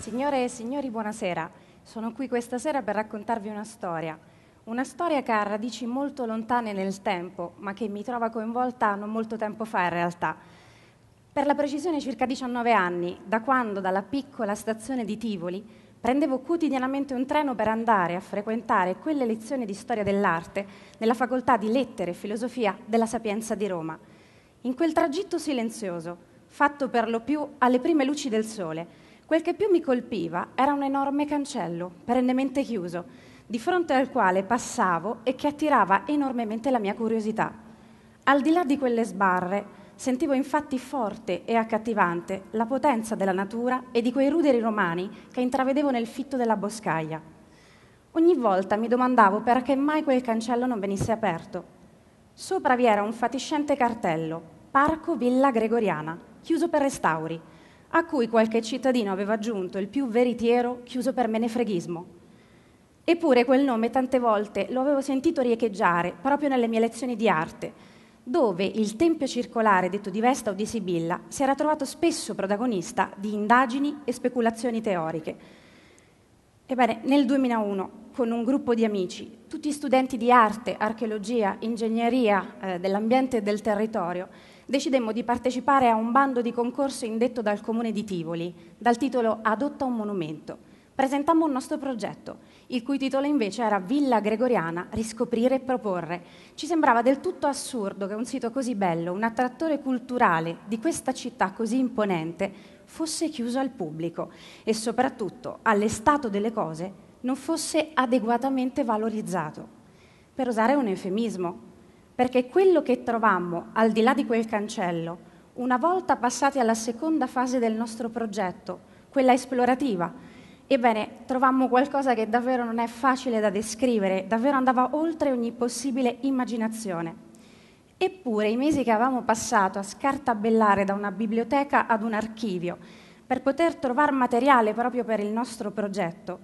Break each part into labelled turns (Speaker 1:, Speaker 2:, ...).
Speaker 1: Signore e signori, buonasera. Sono qui questa sera per raccontarvi una storia. Una storia che ha radici molto lontane nel tempo, ma che mi trova coinvolta non molto tempo fa in realtà. Per la precisione circa 19 anni, da quando dalla piccola stazione di Tivoli prendevo quotidianamente un treno per andare a frequentare quelle lezioni di storia dell'arte nella facoltà di lettere e filosofia della Sapienza di Roma. In quel tragitto silenzioso, fatto per lo più alle prime luci del sole, Quel che più mi colpiva era un enorme cancello, perennemente chiuso, di fronte al quale passavo e che attirava enormemente la mia curiosità. Al di là di quelle sbarre, sentivo infatti forte e accattivante la potenza della natura e di quei ruderi romani che intravedevo nel fitto della boscaglia. Ogni volta mi domandavo perché mai quel cancello non venisse aperto. Sopra vi era un fatiscente cartello, Parco Villa Gregoriana, chiuso per restauri, a cui qualche cittadino aveva aggiunto il più veritiero chiuso per menefreghismo. Eppure quel nome tante volte lo avevo sentito riecheggiare proprio nelle mie lezioni di arte, dove il tempio circolare detto di Vesta o di Sibilla si era trovato spesso protagonista di indagini e speculazioni teoriche. Ebbene, nel 2001, con un gruppo di amici, tutti studenti di arte, archeologia, ingegneria eh, dell'ambiente e del territorio, decidemmo di partecipare a un bando di concorso indetto dal Comune di Tivoli, dal titolo Adotta un monumento. Presentammo un nostro progetto, il cui titolo invece era Villa Gregoriana, riscoprire e proporre. Ci sembrava del tutto assurdo che un sito così bello, un attrattore culturale di questa città così imponente, fosse chiuso al pubblico e soprattutto all'estato delle cose non fosse adeguatamente valorizzato. Per usare un eufemismo, perché quello che trovammo al di là di quel cancello, una volta passati alla seconda fase del nostro progetto, quella esplorativa, ebbene trovammo qualcosa che davvero non è facile da descrivere, davvero andava oltre ogni possibile immaginazione. Eppure i mesi che avevamo passato a scartabellare da una biblioteca ad un archivio per poter trovare materiale proprio per il nostro progetto,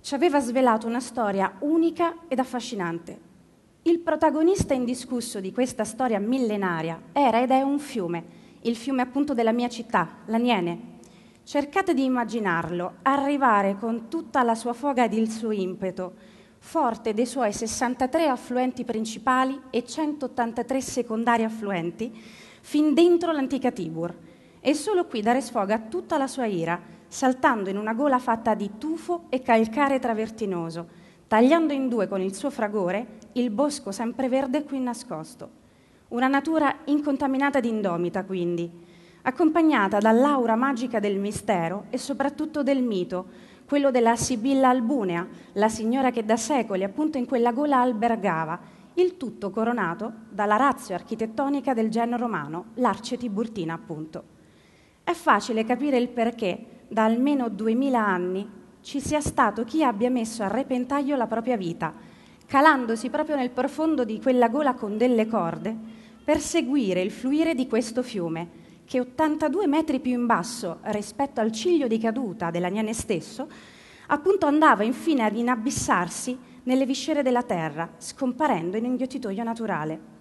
Speaker 1: ci aveva svelato una storia unica ed affascinante, il protagonista indiscusso di questa storia millenaria era ed è un fiume, il fiume appunto della mia città, l'Aniene. Cercate di immaginarlo arrivare con tutta la sua foga ed il suo impeto, forte dei suoi 63 affluenti principali e 183 secondari affluenti, fin dentro l'antica Tibur, e solo qui dare sfoga a tutta la sua ira, saltando in una gola fatta di tufo e calcare travertinoso, tagliando in due con il suo fragore il bosco sempreverde qui nascosto. Una natura incontaminata di indomita, quindi, accompagnata dall'aura magica del mistero e soprattutto del mito, quello della Sibilla Albunea, la signora che da secoli appunto in quella gola albergava, il tutto coronato dalla razza architettonica del genere romano, l'arce tiburtina appunto. È facile capire il perché da almeno duemila anni ci sia stato chi abbia messo a repentaglio la propria vita, calandosi proprio nel profondo di quella gola con delle corde, per seguire il fluire di questo fiume, che 82 metri più in basso rispetto al ciglio di caduta dell'Agnane stesso, appunto andava infine ad inabissarsi nelle viscere della terra, scomparendo in un ghiottitoio naturale.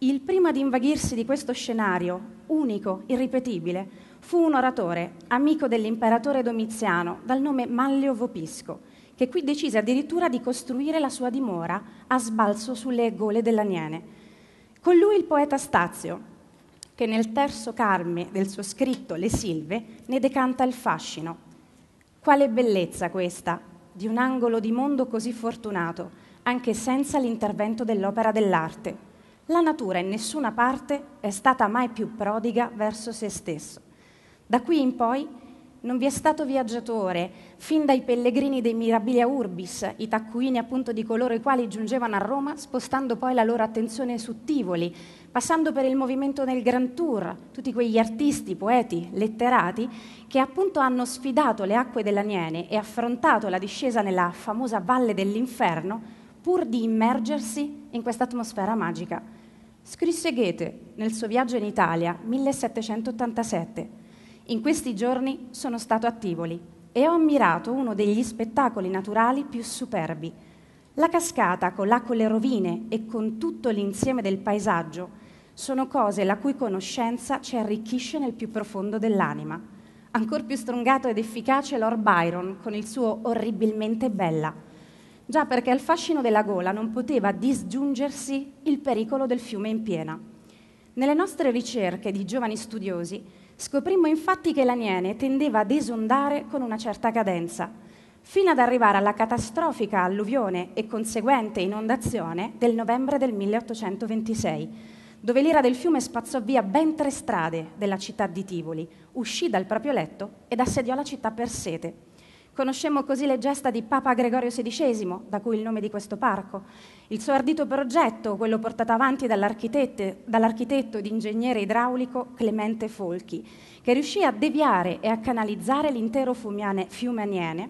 Speaker 1: Il primo ad invaghirsi di questo scenario, unico, irripetibile, fu un oratore, amico dell'imperatore Domiziano, dal nome Manlio Vopisco, che qui decise addirittura di costruire la sua dimora a sbalzo sulle gole dell'Aniene. Con lui il poeta Stazio, che nel terzo carme del suo scritto Le Silve ne decanta il fascino. Quale bellezza questa, di un angolo di mondo così fortunato, anche senza l'intervento dell'opera dell'arte. La natura in nessuna parte è stata mai più prodiga verso se stesso. Da qui in poi non vi è stato viaggiatore, fin dai pellegrini dei Mirabilia Urbis, i taccuini appunto di coloro i quali giungevano a Roma, spostando poi la loro attenzione su Tivoli, passando per il movimento del Grand Tour, tutti quegli artisti, poeti, letterati, che appunto hanno sfidato le acque dell'Aniene e affrontato la discesa nella famosa Valle dell'Inferno, pur di immergersi in questa atmosfera magica scrisse Goethe nel suo viaggio in Italia 1787. In questi giorni sono stato a Tivoli e ho ammirato uno degli spettacoli naturali più superbi. La cascata con l'acqua e le rovine e con tutto l'insieme del paesaggio sono cose la cui conoscenza ci arricchisce nel più profondo dell'anima. Ancor più strungato ed efficace Lord Byron con il suo orribilmente bella. Già perché al fascino della gola non poteva disgiungersi il pericolo del fiume in piena. Nelle nostre ricerche di giovani studiosi scoprimmo infatti che l'aniene tendeva ad esondare con una certa cadenza, fino ad arrivare alla catastrofica alluvione e conseguente inondazione del novembre del 1826, dove l'ira del fiume spazzò via ben tre strade della città di Tivoli, uscì dal proprio letto ed assediò la città per sete. Conoscemmo così le gesta di Papa Gregorio XVI, da cui il nome di questo parco, il suo ardito progetto, quello portato avanti dall'architetto ed ingegnere idraulico Clemente Folchi, che riuscì a deviare e a canalizzare l'intero fiume Aniene,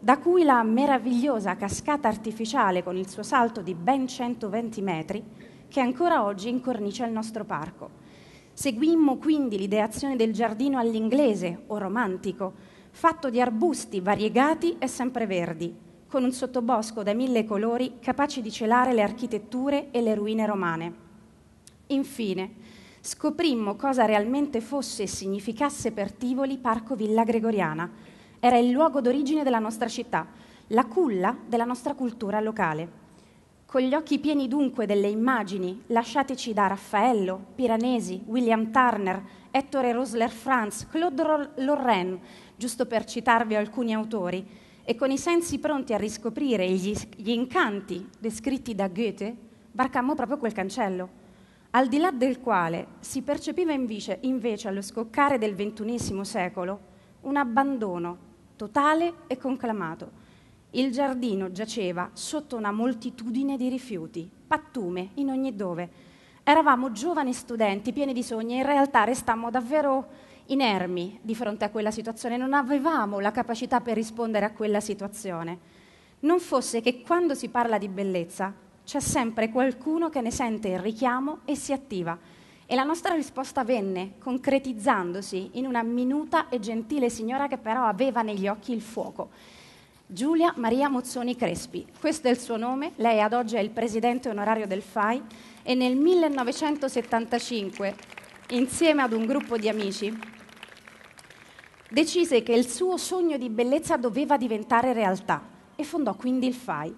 Speaker 1: da cui la meravigliosa cascata artificiale con il suo salto di ben 120 metri, che ancora oggi incornicia il nostro parco. Seguimmo quindi l'ideazione del giardino all'inglese o romantico, fatto di arbusti variegati e sempreverdi, con un sottobosco dai mille colori capaci di celare le architetture e le ruine romane. Infine, scoprimmo cosa realmente fosse e significasse per Tivoli Parco Villa Gregoriana. Era il luogo d'origine della nostra città, la culla della nostra cultura locale. Con gli occhi pieni dunque delle immagini lasciateci da Raffaello, Piranesi, William Turner, Ettore Rosler Franz, Claude Lorrain, giusto per citarvi alcuni autori, e con i sensi pronti a riscoprire gli, gli incanti descritti da Goethe, barcammo proprio quel cancello, al di là del quale si percepiva invece, invece allo scoccare del XXI secolo un abbandono totale e conclamato il giardino giaceva sotto una moltitudine di rifiuti, pattume in ogni dove. Eravamo giovani studenti, pieni di sogni, e in realtà restammo davvero inermi di fronte a quella situazione, non avevamo la capacità per rispondere a quella situazione. Non fosse che quando si parla di bellezza c'è sempre qualcuno che ne sente il richiamo e si attiva. E la nostra risposta venne concretizzandosi in una minuta e gentile signora che però aveva negli occhi il fuoco Giulia Maria Mozzoni Crespi, questo è il suo nome, lei ad oggi è il presidente onorario del FAI e nel 1975, insieme ad un gruppo di amici, decise che il suo sogno di bellezza doveva diventare realtà e fondò quindi il FAI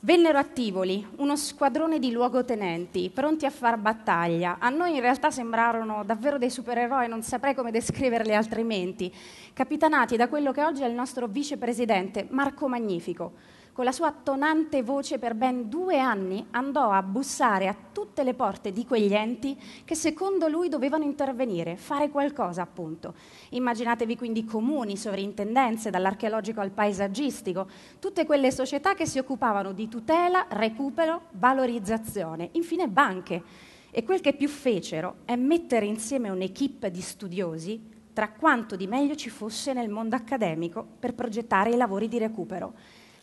Speaker 1: Vennero a Tivoli uno squadrone di luogotenenti pronti a far battaglia. A noi in realtà sembrarono davvero dei supereroi, non saprei come descriverli altrimenti, capitanati da quello che oggi è il nostro vicepresidente Marco Magnifico. Con la sua tonante voce per ben due anni andò a bussare a tutti tutte le porte di quegli enti che secondo lui dovevano intervenire, fare qualcosa appunto. Immaginatevi quindi comuni, sovrintendenze, dall'archeologico al paesaggistico, tutte quelle società che si occupavano di tutela, recupero, valorizzazione, infine banche. E quel che più fecero è mettere insieme un'equipe di studiosi tra quanto di meglio ci fosse nel mondo accademico per progettare i lavori di recupero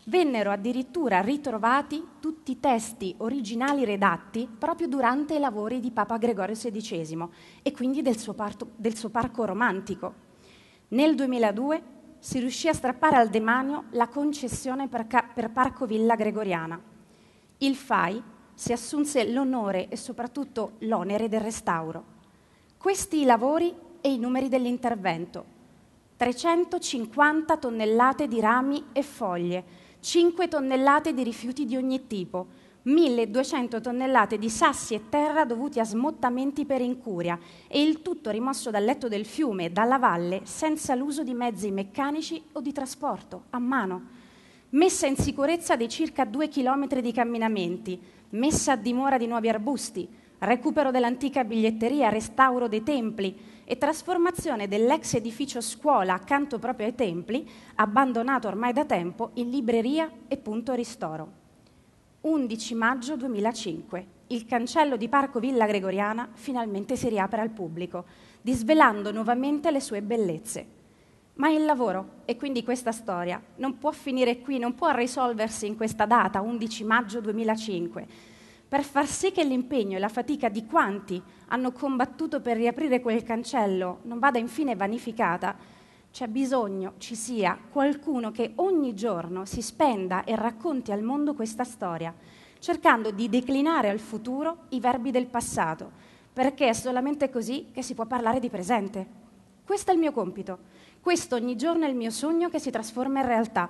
Speaker 1: vennero addirittura ritrovati tutti i testi originali redatti proprio durante i lavori di Papa Gregorio XVI e quindi del suo, parto, del suo parco romantico. Nel 2002 si riuscì a strappare al demanio la concessione per, ca- per Parco Villa Gregoriana. Il FAI si assunse l'onore e soprattutto l'onere del restauro. Questi i lavori e i numeri dell'intervento. 350 tonnellate di rami e foglie, 5 tonnellate di rifiuti di ogni tipo, 1200 tonnellate di sassi e terra dovuti a smottamenti per incuria e il tutto rimosso dal letto del fiume dalla valle senza l'uso di mezzi meccanici o di trasporto, a mano. Messa in sicurezza dei circa 2 km di camminamenti, messa a dimora di nuovi arbusti, recupero dell'antica biglietteria, restauro dei templi e trasformazione dell'ex edificio scuola accanto proprio ai templi, abbandonato ormai da tempo, in libreria e punto ristoro. 11 maggio 2005. Il cancello di Parco Villa Gregoriana finalmente si riapre al pubblico, disvelando nuovamente le sue bellezze. Ma il lavoro, e quindi questa storia, non può finire qui, non può risolversi in questa data, 11 maggio 2005 per far sì che l'impegno e la fatica di quanti hanno combattuto per riaprire quel cancello non vada infine vanificata, c'è bisogno ci sia qualcuno che ogni giorno si spenda e racconti al mondo questa storia, cercando di declinare al futuro i verbi del passato, perché è solamente così che si può parlare di presente. Questo è il mio compito, questo ogni giorno è il mio sogno che si trasforma in realtà,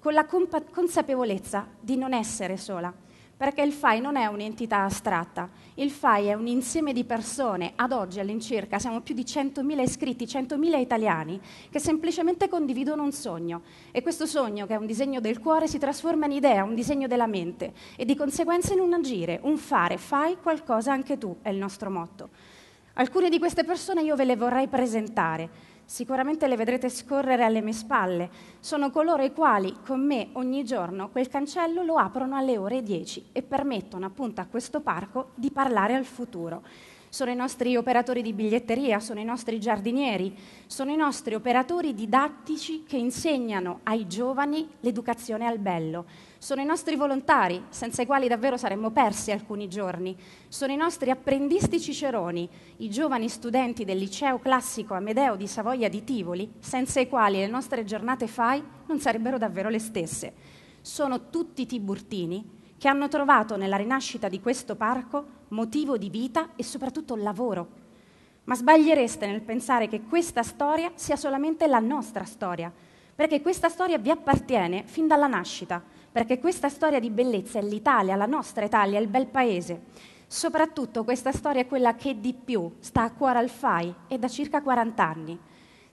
Speaker 1: con la compa- consapevolezza di non essere sola perché il FAI non è un'entità astratta, il FAI è un insieme di persone, ad oggi all'incirca siamo più di 100.000 iscritti, 100.000 italiani, che semplicemente condividono un sogno e questo sogno, che è un disegno del cuore, si trasforma in idea, un disegno della mente e di conseguenza in un agire, un fare, fai qualcosa anche tu, è il nostro motto. Alcune di queste persone io ve le vorrei presentare. Sicuramente le vedrete scorrere alle mie spalle. Sono coloro i quali con me ogni giorno quel cancello lo aprono alle ore 10 e permettono appunto a questo parco di parlare al futuro sono i nostri operatori di biglietteria, sono i nostri giardinieri, sono i nostri operatori didattici che insegnano ai giovani l'educazione al bello, sono i nostri volontari, senza i quali davvero saremmo persi alcuni giorni, sono i nostri apprendisti ciceroni, i giovani studenti del liceo classico Amedeo di Savoia di Tivoli, senza i quali le nostre giornate FAI non sarebbero davvero le stesse. Sono tutti tiburtini che hanno trovato nella rinascita di questo parco motivo di vita e soprattutto lavoro. Ma sbagliereste nel pensare che questa storia sia solamente la nostra storia, perché questa storia vi appartiene fin dalla nascita, perché questa storia di bellezza è l'Italia, la nostra Italia, il bel paese. Soprattutto questa storia è quella che di più sta a cuore al FAI e da circa 40 anni.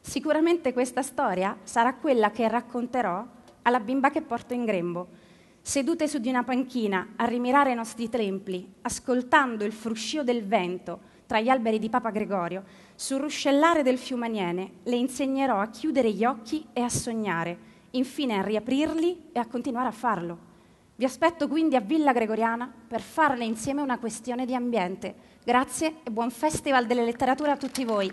Speaker 1: Sicuramente questa storia sarà quella che racconterò alla bimba che porto in grembo, sedute su di una panchina a rimirare i nostri templi, ascoltando il fruscio del vento tra gli alberi di Papa Gregorio, sul ruscellare del fiume Aniene, le insegnerò a chiudere gli occhi e a sognare, infine a riaprirli e a continuare a farlo. Vi aspetto quindi a Villa Gregoriana per farne insieme una questione di ambiente. Grazie e buon Festival delle Letterature a tutti voi.